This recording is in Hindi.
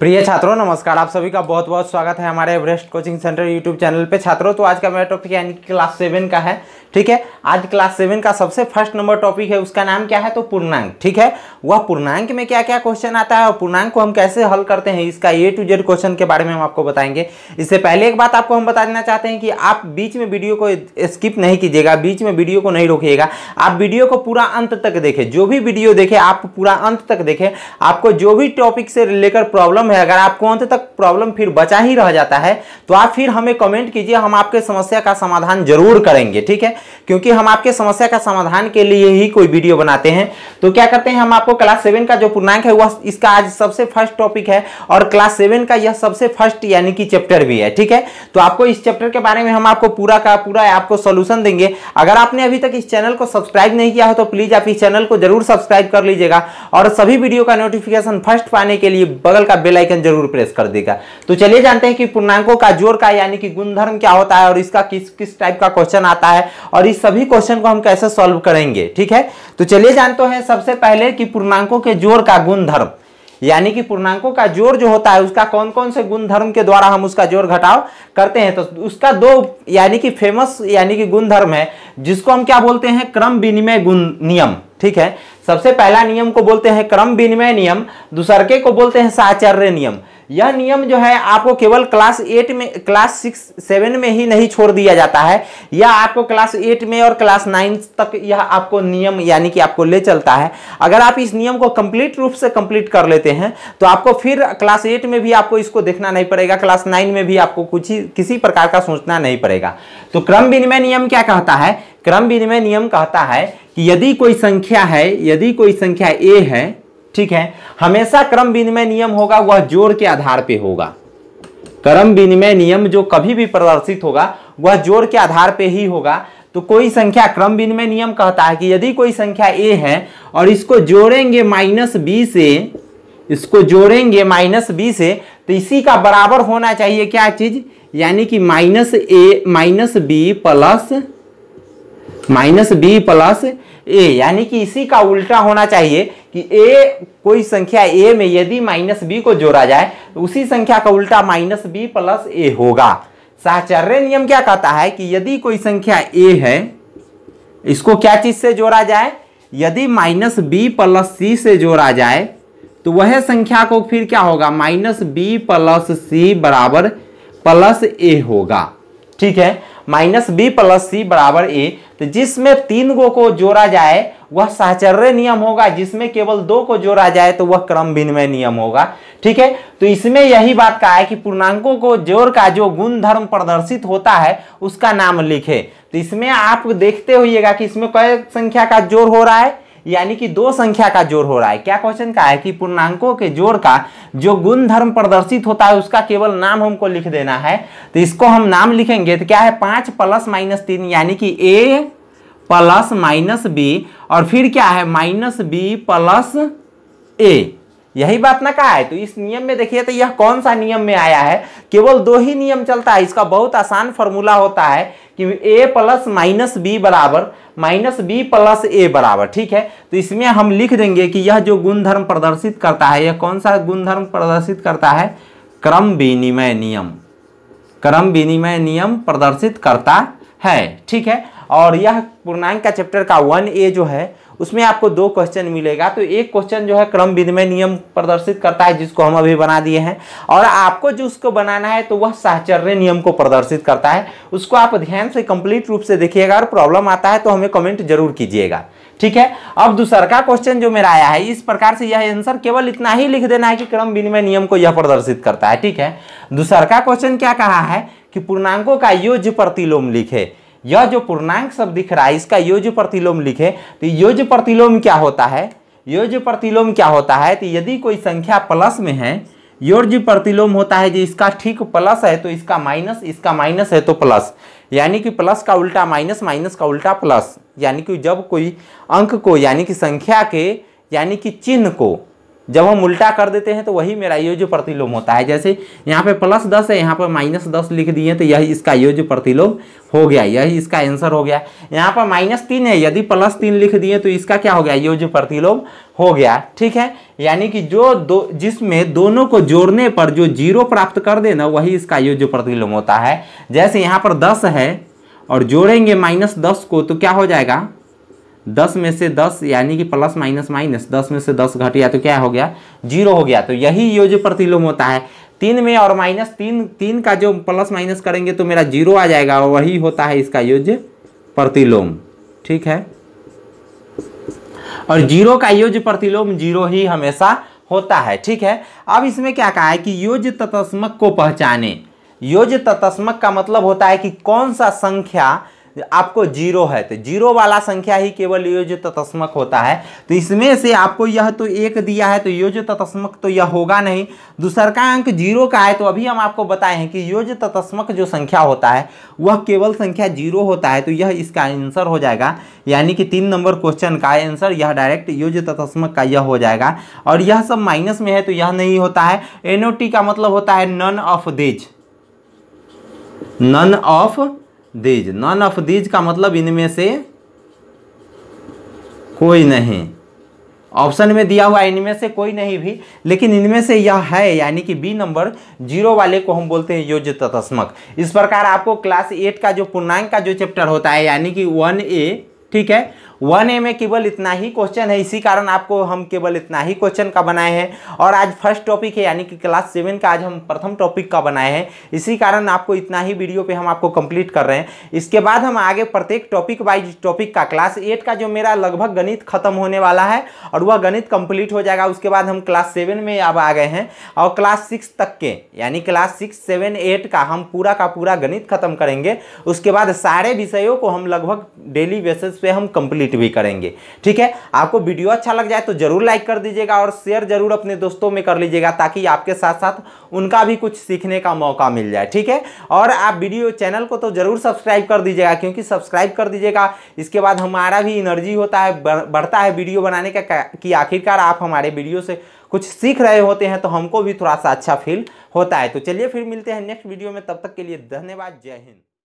प्रिय छात्रों नमस्कार आप सभी का बहुत बहुत स्वागत है हमारे Everest coaching centre YouTube channel पे छात्रों तो आज का मेरा टॉपिक यानी क्लास सेवन का है ठीक है आज क्लास सेवन का सबसे फर्स्ट नंबर टॉपिक है उसका नाम क्या है तो पूर्णांक ठीक है वह पूर्णांक में क्या क्या क्वेश्चन आता है और पूर्णांक को हम कैसे हल करते हैं इसका ए टू जेड क्वेश्चन के बारे में हम आपको बताएंगे इससे पहले एक बात आपको हम बता देना चाहते हैं कि आप बीच में वीडियो को स्किप नहीं कीजिएगा बीच में वीडियो को नहीं रोकिएगा आप वीडियो को पूरा अंत तक देखें जो भी वीडियो देखें आप पूरा अंत तक देखें आपको जो भी टॉपिक से लेकर प्रॉब्लम प्रॉब्लम है अगर आपको अंत तक प्रॉब्लम फिर बचा ही रह जाता है तो आप फिर हमें कमेंट कीजिए हम आपके समस्या का समाधान जरूर करेंगे ठीक है क्योंकि हम आपके समस्या का समाधान के लिए ही कोई वीडियो बनाते हैं तो क्या करते हैं हम आपको क्लास सेवन का जो पूर्णांक है वह इसका आज सबसे फर्स्ट टॉपिक है और क्लास सेवन का यह सबसे फर्स्ट यानी कि चैप्टर भी है ठीक है तो आपको इस चैप्टर के बारे में हम आपको पूरा का पूरा आपको सोल्यूशन देंगे अगर आपने अभी तक इस चैनल को सब्सक्राइब नहीं किया हो तो प्लीज आप इस चैनल को जरूर सब्सक्राइब कर लीजिएगा और सभी वीडियो का नोटिफिकेशन फर्स्ट पाने के लिए बगल का बेल बेल आइकन जरूर प्रेस कर देगा तो चलिए जानते हैं कि पूर्णांकों का जोड़ का यानी कि गुणधर्म क्या होता है और इसका किस किस टाइप का क्वेश्चन आता है और इस सभी क्वेश्चन को हम कैसे सॉल्व करेंगे ठीक है तो चलिए जानते हैं सबसे पहले कि पूर्णांकों के जोड़ का गुणधर्म यानी कि पूर्णांकों का जोड़ जो होता है उसका कौन कौन से गुणधर्म के द्वारा हम उसका जोड़ घटाव करते हैं तो उसका दो यानी कि फेमस यानी कि गुणधर्म है जिसको हम क्या बोलते हैं क्रम विनिमय गुण नियम ठीक है सबसे पहला नियम को बोलते हैं क्रम विनिमय नियम दूसरके को बोलते हैं साचर्य नियम यह नियम जो है आपको केवल क्लास एट में क्लास सिक्स सेवन में ही नहीं छोड़ दिया जाता है यह आपको क्लास एट में और क्लास नाइन तक यह आपको नियम यानी कि आपको ले चलता है अगर आप इस नियम को कंप्लीट रूप से कंप्लीट कर लेते हैं तो आपको फिर क्लास एट में भी आपको इसको देखना नहीं पड़ेगा क्लास नाइन में भी आपको कुछ ही किसी प्रकार का सोचना नहीं पड़ेगा तो क्रम विनिमय नियम क्या कहता है क्रम विनिमय नियम कहता है कि यदि कोई संख्या है यदि कोई संख्या ए है ठीक है हमेशा क्रम विनिमय नियम होगा वह जोड़ के आधार पे होगा क्रम विनिमय नियम जो कभी भी प्रदर्शित होगा वह जोड़ के आधार पे ही होगा तो कोई संख्या क्रम विनिमय नियम कहता है कि यदि कोई संख्या ए है और इसको जोड़ेंगे माइनस बी से इसको जोड़ेंगे माइनस बी से तो इसी का बराबर होना चाहिए क्या चीज यानी कि minus A minus B plus minus B plus A यानी कि इसी का उल्टा होना चाहिए कि ए कोई संख्या ए में यदि माइनस बी को जोड़ा जाए तो उसी संख्या का उल्टा माइनस बी प्लस ए होगा साहचर्य नियम क्या कहता है कि यदि कोई संख्या ए है इसको क्या चीज से जोड़ा जाए यदि माइनस बी प्लस सी से जोड़ा जाए तो वह संख्या को फिर क्या होगा माइनस बी प्लस सी बराबर प्लस ए होगा ठीक है माइनस बी प्लस सी बराबर ए तो जिसमें तीन गो को जोड़ा जाए वह साहचर्य नियम होगा जिसमें केवल दो को जोड़ा जाए तो वह क्रम विनिमय नियम होगा ठीक है तो इसमें यही बात कहा है कि पूर्णांकों को जोड़ का जो गुण धर्म प्रदर्शित होता है उसका नाम लिखे तो इसमें आप देखते हुएगा कि इसमें कई संख्या का जोड़ हो रहा है यानी कि दो संख्या का जोड़ हो रहा है क्या क्वेश्चन का है कि पूर्णांकों के जोड़ का जो गुण धर्म प्रदर्शित होता है उसका केवल नाम हमको लिख देना है तो इसको हम नाम लिखेंगे तो क्या है पाँच प्लस माइनस तीन यानी कि ए प्लस माइनस बी और फिर क्या है माइनस बी प्लस ए यही बात ना कहा है तो इस नियम में देखिए तो यह कौन सा नियम में आया है केवल दो ही नियम चलता है इसका बहुत आसान फॉर्मूला होता है कि ए प्लस माइनस बी बराबर माइनस बी प्लस ए बराबर ठीक है तो इसमें हम लिख देंगे कि यह जो गुणधर्म प्रदर्शित करता है यह कौन सा गुणधर्म प्रदर्शित करता है क्रम विनिमय नियम क्रम विनिमय नियम प्रदर्शित करता है ठीक है और यह पूर्णांक का चैप्टर का वन ए जो है उसमें आपको दो क्वेश्चन मिलेगा तो एक क्वेश्चन जो है क्रम विनिमय नियम प्रदर्शित करता है जिसको हम अभी बना दिए हैं और आपको जो उसको बनाना है तो वह साहचर्य नियम को प्रदर्शित करता है उसको आप ध्यान से कंप्लीट रूप से देखिएगा और प्रॉब्लम आता है तो हमें कमेंट जरूर कीजिएगा ठीक है अब दूसर का क्वेश्चन जो मेरा आया है इस प्रकार से यह आंसर केवल इतना ही लिख देना है कि क्रम विनिमय नियम को यह प्रदर्शित करता है ठीक है दूसर का क्वेश्चन क्या कहा है कि पूर्णांकों का योज प्रतिलोम लिखे यह जो पूर्णांक सब दिख रहा है इसका योज प्रतिलोम लिखे तो योज प्रतिलोम क्या होता है योज प्रतिलोम क्या होता है तो यदि कोई संख्या प्लस में है योज प्रतिलोम होता है जो इसका ठीक प्लस है तो इसका माइनस इसका माइनस है तो प्लस यानी कि प्लस का उल्टा माइनस माइनस का उल्टा प्लस यानी कि जब कोई अंक को यानी कि संख्या के यानी कि चिन्ह को जब हम उल्टा कर देते हैं तो वही मेरा योज प्रतिलोम होता है जैसे यहाँ पे प्लस दस है यहाँ पर माइनस दस लिख दिए तो यही इसका योज प्रतिलोम हो गया यही इसका आंसर हो गया यहाँ पर माइनस तीन है यदि प्लस तीन लिख दिए तो इसका क्या हो गया योज प्रतिलोम हो गया ठीक है यानी कि जो दो जिसमें दोनों को जोड़ने पर जो जीरो प्राप्त कर देना वही इसका योज प्रतिलोम होता है जैसे यहाँ पर दस है और जोड़ेंगे माइनस दस को तो क्या हो जाएगा दस में से दस यानी कि प्लस माइनस माइनस दस में से दस घट गया तो क्या हो गया जीरो हो गया तो यही ये जो प्रतिलोम होता है तीन में और माइनस तीन तीन का जो प्लस माइनस करेंगे तो मेरा जीरो आ जाएगा वही होता है इसका योज प्रतिलोम ठीक है और जीरो का योज प्रतिलोम जीरो ही हमेशा होता है ठीक है अब इसमें क्या कहा है कि योज तत्स्मक को पहचाने योज तत्स्मक का मतलब होता है कि कौन सा संख्या आपको जीरो है तो जीरो वाला संख्या ही केवल योज तत्स्मक होता है तो इसमें से आपको यह तो एक दिया है तो योज तत्स्मक तो यह होगा नहीं दूसर का अंक जीरो का है तो अभी हम आपको बताए हैं कि योज तत्स्मक जो संख्या होता है वह केवल संख्या जीरो होता है तो यह इसका आंसर हो जाएगा यानी कि तीन नंबर क्वेश्चन का आंसर यह डायरेक्ट योज तत्स्मक का यह हो जाएगा और यह सब माइनस में है तो यह नहीं होता है एनओ का मतलब होता है none of these none of these none of these का मतलब इनमें से कोई नहीं ऑप्शन में दिया हुआ इनमें से कोई नहीं भी लेकिन इनमें से यह है यानी कि बी नंबर जीरो वाले को हम बोलते हैं योज्य तत्स्मक इस प्रकार आपको क्लास एट का जो पूर्णांक का जो चैप्टर होता है यानी कि वन ए ठीक है वन ए में केवल इतना ही क्वेश्चन है इसी कारण आपको हम केवल इतना ही क्वेश्चन का बनाए हैं और आज फर्स्ट टॉपिक है यानी कि क्लास सेवन का आज हम प्रथम टॉपिक का बनाए हैं इसी कारण आपको इतना ही वीडियो पे हम आपको कंप्लीट कर रहे हैं इसके बाद हम आगे प्रत्येक टॉपिक वाइज टॉपिक का क्लास एट का जो मेरा लगभग गणित खत्म होने वाला है और वह गणित कंप्लीट हो जाएगा उसके बाद हम क्लास सेवन में अब आ गए हैं और क्लास सिक्स तक के यानी क्लास सिक्स सेवन एट का हम पूरा का पूरा गणित खत्म करेंगे उसके बाद सारे विषयों को हम लगभग डेली बेसिस पे हम कंप्लीट ट्रीट भी करेंगे ठीक है आपको वीडियो अच्छा लग जाए तो जरूर लाइक कर दीजिएगा और शेयर जरूर अपने दोस्तों में कर लीजिएगा ताकि आपके साथ साथ उनका भी कुछ सीखने का मौका मिल जाए ठीक है और आप वीडियो चैनल को तो जरूर सब्सक्राइब कर दीजिएगा क्योंकि सब्सक्राइब कर दीजिएगा इसके बाद हमारा भी एनर्जी होता है बढ़ता है वीडियो बनाने का कि आखिरकार आप हमारे वीडियो से कुछ सीख रहे होते हैं तो हमको भी थोड़ा सा अच्छा फील होता है तो चलिए फिर मिलते हैं नेक्स्ट वीडियो में तब तक के लिए धन्यवाद जय हिंद